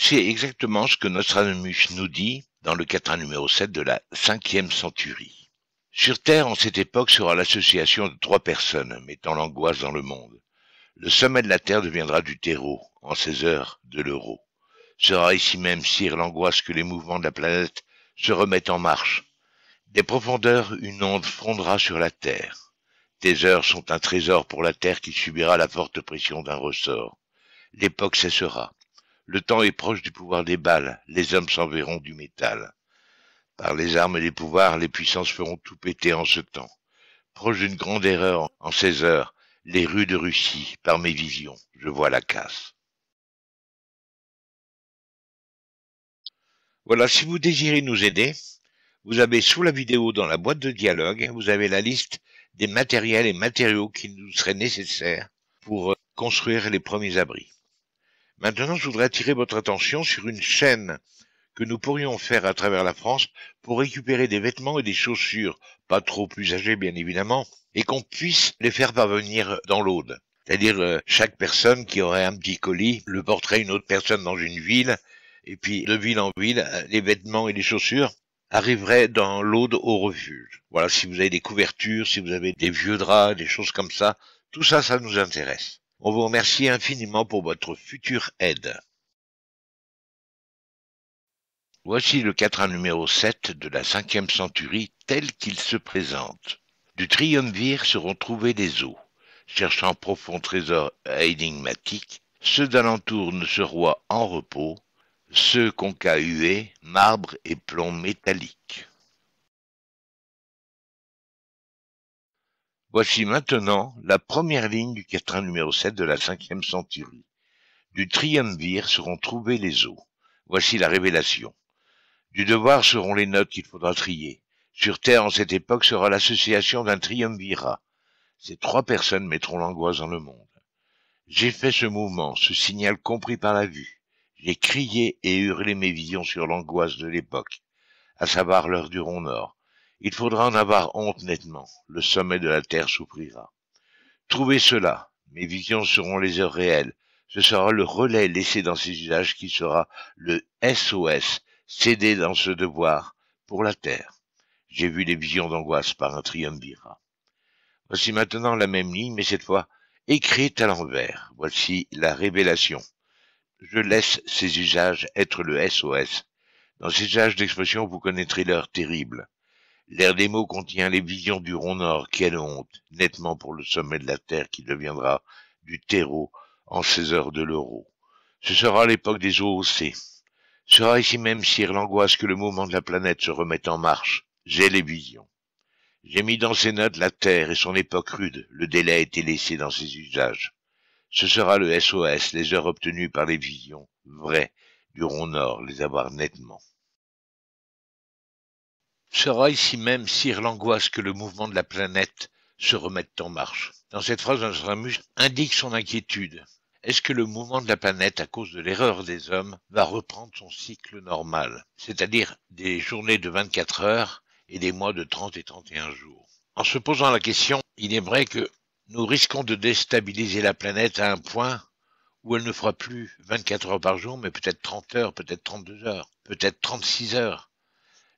C'est exactement ce que Nostradamus nous dit dans le quatrain numéro 7 de la cinquième centurie. Sur Terre, en cette époque, sera l'association de trois personnes mettant l'angoisse dans le monde. Le sommet de la Terre deviendra du terreau, en ces heures de l'euro. Sera ici même, sire, l'angoisse que les mouvements de la planète se remettent en marche. Des profondeurs, une onde fondra sur la Terre. Tes heures sont un trésor pour la Terre qui subira la forte pression d'un ressort. L'époque cessera. Le temps est proche du pouvoir des balles, les hommes s'enverront du métal. Par les armes et les pouvoirs, les puissances feront tout péter en ce temps. Proche d'une grande erreur, en seize heures, les rues de Russie, par mes visions, je vois la casse. Voilà, si vous désirez nous aider, vous avez sous la vidéo dans la boîte de dialogue, vous avez la liste des matériels et matériaux qui nous seraient nécessaires pour euh, construire les premiers abris. Maintenant, je voudrais attirer votre attention sur une chaîne que nous pourrions faire à travers la France pour récupérer des vêtements et des chaussures, pas trop usagés bien évidemment, et qu'on puisse les faire parvenir dans l'Aude. C'est-à-dire euh, chaque personne qui aurait un petit colis, le porterait une autre personne dans une ville, et puis de ville en ville, euh, les vêtements et les chaussures arriveraient dans l'Aude au refuge. Voilà, si vous avez des couvertures, si vous avez des vieux draps, des choses comme ça, tout ça, ça nous intéresse. On vous remercie infiniment pour votre future aide. Voici le quatrain numéro 7 de la cinquième centurie tel qu'il se présente. Du triumvir seront trouvés des eaux, cherchant profond trésor énigmatique, ceux d'alentour ne seront en repos, ceux qu'on hués marbre et plomb métallique. Voici maintenant la première ligne du quatrain numéro 7 de la cinquième centurie. Du triumvir seront trouvés les eaux. Voici la révélation. Du devoir seront les notes qu'il faudra trier. Sur terre, en cette époque, sera l'association d'un triumvirat. Ces trois personnes mettront l'angoisse dans le monde. J'ai fait ce mouvement, ce signal compris par la vue. J'ai crié et hurlé mes visions sur l'angoisse de l'époque, à savoir l'heure du rond nord il faudra en avoir honte nettement. Le sommet de la terre souffrira. Trouvez cela. Mes visions seront les heures réelles. Ce sera le relais laissé dans ces usages qui sera le SOS cédé dans ce devoir pour la terre. J'ai vu les visions d'angoisse par un triumvirat. Voici maintenant la même ligne, mais cette fois écrite à l'envers. Voici la révélation. Je laisse ces usages être le SOS. Dans ces usages d'expression, vous connaîtrez l'heure terrible. L'air des mots contient les visions du rond nord, quelle honte, nettement pour le sommet de la terre qui deviendra du terreau en ces heures de l'euro. Ce sera l'époque des OOC. Sera ici même, sire, l'angoisse que le mouvement de la planète se remette en marche. J'ai les visions. J'ai mis dans ces notes la terre et son époque rude. Le délai a été laissé dans ses usages. Ce sera le SOS, les heures obtenues par les visions vraies du rond nord, les avoir nettement sera ici même sire l'angoisse que le mouvement de la planète se remette en marche. Dans cette phrase, Nostradamus indique son inquiétude. Est-ce que le mouvement de la planète, à cause de l'erreur des hommes, va reprendre son cycle normal, c'est-à-dire des journées de 24 heures et des mois de 30 et 31 jours En se posant la question, il est vrai que nous risquons de déstabiliser la planète à un point où elle ne fera plus 24 heures par jour, mais peut-être 30 heures, peut-être 32 heures, peut-être 36 heures,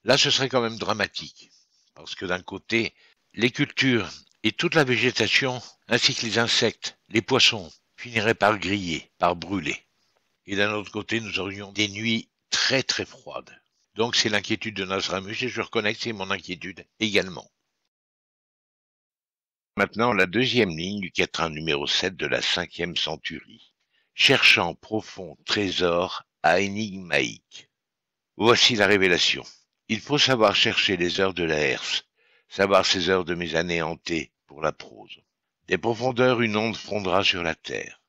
Là, ce serait quand même dramatique, parce que d'un côté, les cultures et toute la végétation, ainsi que les insectes, les poissons, finiraient par griller, par brûler. Et d'un autre côté, nous aurions des nuits très très froides. Donc c'est l'inquiétude de Nazramus, et je reconnais que c'est mon inquiétude également. Maintenant, la deuxième ligne du quatrain numéro 7 de la cinquième centurie. Cherchant profond trésor à énigmaïque. Voici la révélation. Il faut savoir chercher les heures de la herse, savoir ces heures de mes années hantées pour la prose. Des profondeurs une onde fondra sur la terre.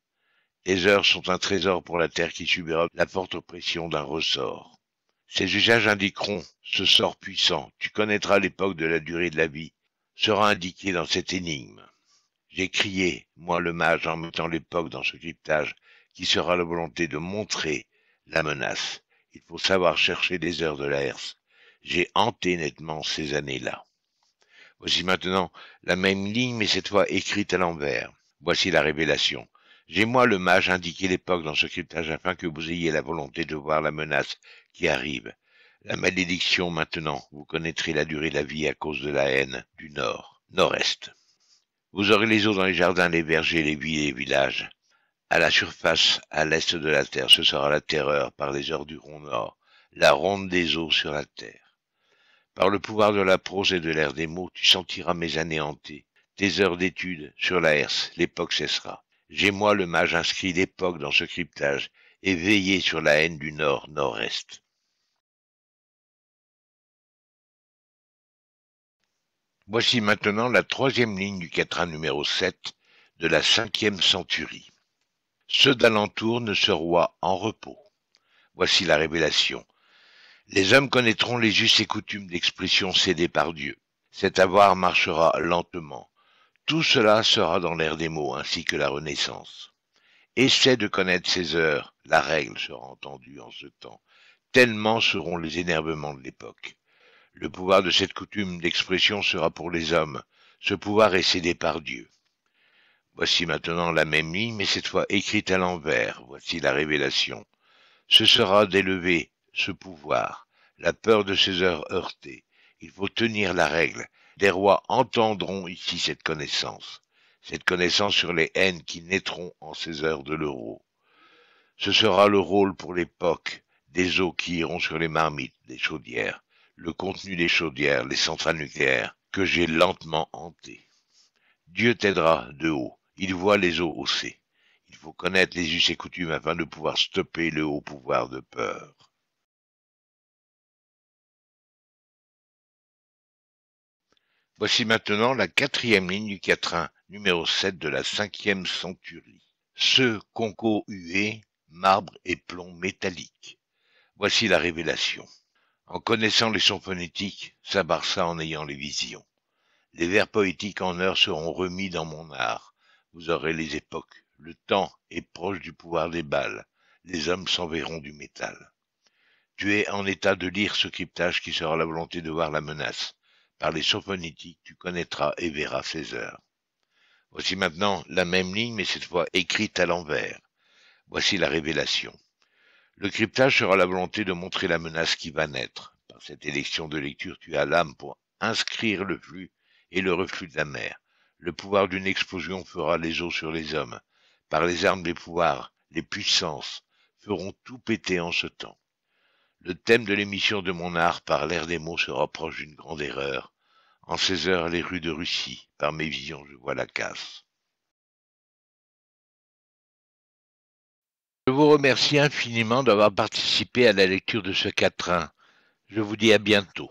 Les heures sont un trésor pour la terre qui subira la forte oppression d'un ressort. Ces usages indiqueront ce sort puissant. Tu connaîtras l'époque de la durée de la vie. Sera indiqué dans cette énigme. J'ai crié, moi le mage, en mettant l'époque dans ce cryptage, qui sera la volonté de montrer la menace. Il faut savoir chercher les heures de la herse, j'ai hanté nettement ces années-là. Voici maintenant la même ligne, mais cette fois écrite à l'envers. Voici la révélation. J'ai moi le mage indiqué l'époque dans ce cryptage afin que vous ayez la volonté de voir la menace qui arrive. La malédiction maintenant, vous connaîtrez la durée de la vie à cause de la haine du nord, nord-est. Vous aurez les eaux dans les jardins, les vergers, les villes et les villages. À la surface, à l'est de la terre, ce sera la terreur par les heures du rond nord, la ronde des eaux sur la terre. Par le pouvoir de la prose et de l'air des mots, tu sentiras mes hantées. Tes heures d'études sur la herse, l'époque cessera. J'ai moi le mage inscrit l'époque dans ce cryptage, et veillé sur la haine du nord, nord-est. Voici maintenant la troisième ligne du quatrain numéro 7 de la cinquième centurie. Ceux d'alentour ne se roient en repos. Voici la révélation. Les hommes connaîtront les us et coutumes d'expression cédées par Dieu. Cet avoir marchera lentement. Tout cela sera dans l'air des mots ainsi que la Renaissance. Essaie de connaître ces heures, la règle sera entendue en ce temps. Tellement seront les énervements de l'époque. Le pouvoir de cette coutume d'expression sera pour les hommes. Ce pouvoir est cédé par Dieu. Voici maintenant la même ligne, mais cette fois écrite à l'envers. Voici la révélation. Ce sera d'élever ce pouvoir, la peur de ces heures heurtées. Il faut tenir la règle. Les rois entendront ici cette connaissance, cette connaissance sur les haines qui naîtront en ces heures de l'euro. Ce sera le rôle pour l'époque des eaux qui iront sur les marmites, les chaudières, le contenu des chaudières, les centrales nucléaires, que j'ai lentement hanté. Dieu t'aidera de haut, il voit les eaux haussées. Il faut connaître les us et coutumes afin de pouvoir stopper le haut pouvoir de peur. Voici maintenant la quatrième ligne du quatrain, numéro 7 de la cinquième centurie. Ce concours hué, marbre et plomb métallique. Voici la révélation. En connaissant les sons phonétiques, s'abarça en ayant les visions. Les vers poétiques en heure seront remis dans mon art. Vous aurez les époques. Le temps est proche du pouvoir des balles. Les hommes s'enverront du métal. Tu es en état de lire ce cryptage qui sera la volonté de voir la menace. Par les sophonétiques, tu connaîtras et verras ces heures. Voici maintenant la même ligne, mais cette fois écrite à l'envers. Voici la révélation. Le cryptage sera la volonté de montrer la menace qui va naître. Par cette élection de lecture, tu as l'âme pour inscrire le flux et le reflux de la mer. Le pouvoir d'une explosion fera les eaux sur les hommes. Par les armes des pouvoirs, les puissances feront tout péter en ce temps. Le thème de l'émission de mon art par l'air des mots se rapproche d'une grande erreur. En ces heures, les rues de Russie, par mes visions, je vois la casse. Je vous remercie infiniment d'avoir participé à la lecture de ce quatrain. Je vous dis à bientôt.